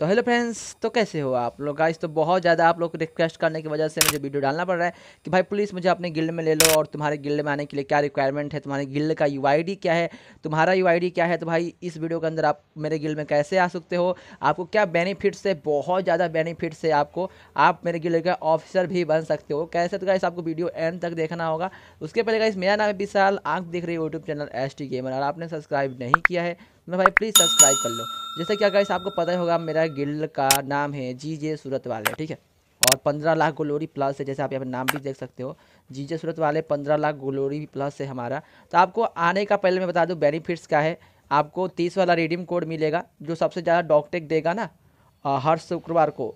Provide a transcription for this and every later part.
तो hello friends तो कैसे हो आप लोग गाइस तो बहुत ज़्यादा आप लोग रिक्वेस्ट करने की वजह से मुझे वीडियो डालना पड़ रहा है कि भाई प्लीज़ मुझे अपने गिल्ड में ले लो और तुम्हारे गिल्ड में आने के लिए क्या रिक्वायरमेंट है तुम्हारे गिल्ड का यू क्या है तुम्हारा यू क्या है तो भाई इस वीडियो के अंदर आप मेरे गिल्ड में कैसे आ सकते हो आपको क्या बेनिफिट्स है बहुत ज़्यादा बेनिफिट्स है आपको आप मेरे गिल्ड का ऑफिसर भी बन सकते हो कैसे तो गाइस आपको वीडियो एंड तक देखना होगा उसके पहले गाइस मेरा नाम है विशाल आंख देख रही है YouTube channel S T gamer और आपने सब्सक्राइब नहीं किया है तो भाई प्लीज़ सब्सक्राइब कर लो जैसे कि अगर आपको पता ही होगा मेरा गिल्ड का नाम है जी जे सूरत वाले ठीक है और पंद्रह लाख ग्लोरी प्लस है जैसे आप यहाँ पर नाम भी देख सकते हो जी जे सूरत वाले पंद्रह लाख ग्लोरी प्लस है हमारा तो आपको आने का पहले मैं बता दूँ बेनिफिट्स का है आपको तीस वाला रिडीम कोड मिलेगा जो सबसे ज़्यादा डॉकटेक देगा ना हर शुक्रवार को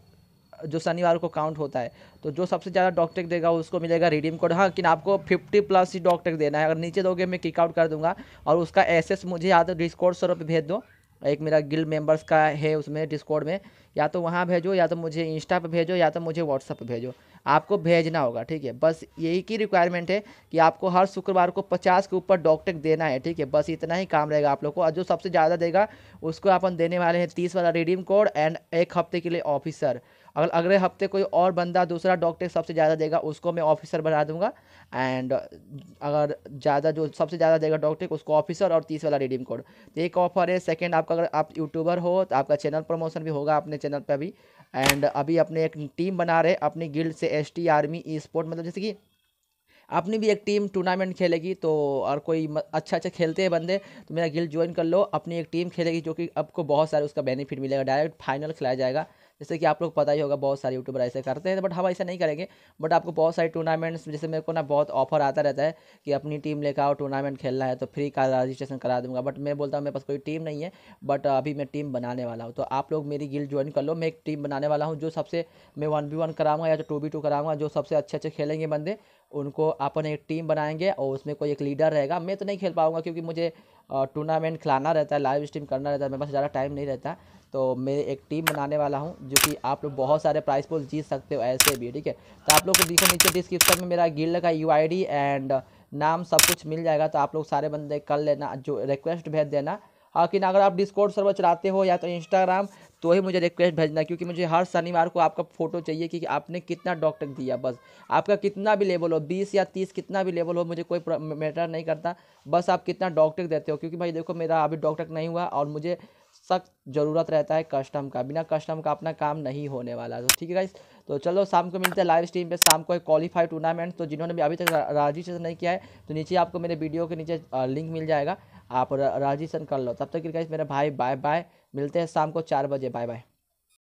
जो शनिवार को काउंट होता है तो जो सबसे ज़्यादा डॉकटेक देगा उसको मिलेगा रिडीम कोड हाँ लेकिन आपको 50 प्लस ही डॉकटेक देना है अगर नीचे दोगे मैं किकआउट कर दूंगा और उसका एसेस मुझे या तो डिस्कोड सौ रुपये भेज दो एक मेरा गिल्ड मेंबर्स का है उसमें डिस्कॉर्ड में या तो वहाँ भेजो या तो मुझे इंस्टा पे भेजो या तो मुझे व्हाट्सअप पे भेजो आपको भेजना होगा ठीक है बस यही की रिक्वायरमेंट है कि आपको हर शुक्रवार को पचास के ऊपर डॉक्टेक देना है ठीक है बस इतना ही काम रहेगा आप लोग को और जो सबसे ज़्यादा देगा उसको अपन देने वाले हैं तीस वाला रिडीम कोड एंड एक हफ्ते के लिए ऑफिसर अगर अगले हफ्ते कोई और बंदा दूसरा डॉक्टर सबसे ज़्यादा देगा उसको मैं ऑफिसर बना दूंगा एंड अगर ज़्यादा जो सबसे ज़्यादा देगा डॉक्टर उसको ऑफिसर और तीस वाला रिडीम कोड तो एक ऑफर है सेकेंड आपका अगर आप यूट्यूबर हो तो आपका चैनल प्रमोशन भी होगा अपने चैनल पर भी एंड अभी अपने एक टीम बना रहे अपनी गिल्ड से एस आर्मी ई स्पोर्ट मतलब जैसे कि अपनी भी एक टीम टूर्नामेंट खेलेगी तो और कोई अच्छा अच्छा खेलते हैं बंदे तो मेरा गिल्ड ज्वाइन कर लो अपनी एक टीम खेलेगी जो कि आपको बहुत सारे उसका बेनिफिट मिलेगा डायरेक्ट फाइनल खिलाया जाएगा जैसे कि आप लोग पता ही होगा बहुत सारे यूट्यूबर ऐसे करते हैं बट हम ऐसा नहीं करेंगे बट आपको बहुत सारे टूर्नामेंट्स जैसे मेरे को ना बहुत ऑफर आता रहता है कि अपनी टीम लेकर आओ टूर्नामेंट खेलना है तो फ्री का रजिस्ट्रेशन करा दूंगा बट मैं बोलता हूँ मेरे पास कोई टीम नहीं है बट अभी मैं टीम बनाने वाला हूँ तो आप लोग मेरी गिल ज्वाइन कर लो मैं एक टीम बनाने वाला हूँ जो सबसे मैं वन बी वन कराऊंगा या तो टू बी टू कराऊंगा जो सबसे अच्छे अच्छे खेलेंगे बंदे उनको अपन एक टीम बनाएंगे और उसमें कोई एक लीडर रहेगा मैं तो नहीं खेल पाऊँगा क्योंकि मुझे टूर्नामेंट खिलाना रहता है लाइव स्ट्रीम करना रहता है मेरे पास ज़्यादा टाइम नहीं रहता तो मैं एक टीम बनाने वाला हूँ जो कि आप लोग बहुत सारे प्राइस पोल जीत सकते हो ऐसे भी ठीक है तो आप लोग को देखो नीचे डिस्क्रिप्शन में मेरा गिल्ड का यू एंड नाम सब कुछ मिल जाएगा तो आप लोग सारे बंदे कर लेना जो रिक्वेस्ट भेज देना लेकिन हाँ, अगर आप डिस्कॉर्ड सर्वर चलाते हो या तो इंस्टाग्राम तो ही मुझे रिक्वेस्ट भेजना क्योंकि मुझे हर शनिवार को आपका फ़ोटो चाहिए कि आपने कितना डॉक्टर दिया बस आपका कितना भी लेवल हो बीस या तीस कितना भी लेवल हो मुझे कोई मैटर नहीं करता बस आप कितना डॉक्टर देते हो क्योंकि भाई देखो मेरा अभी डॉक्टर नहीं हुआ और मुझे सख्त ज़रूरत रहता है कस्टम का बिना कस्टम का अपना काम नहीं होने वाला तो ठीक है तो चलो शाम को मिलते हैं लाइव स्ट्रीम पे शाम को एक क्वालिफाइड टूर्नामेंट तो जिन्होंने भी अभी तक रजिस्ट्रेशन नहीं किया है तो नीचे आपको मेरे वीडियो के नीचे लिंक मिल जाएगा आप रजिस्ट्रेशन कर लो तब तक तो गाइस मेरे भाई बाय बाय मिलते हैं शाम को चार बजे बाय बाय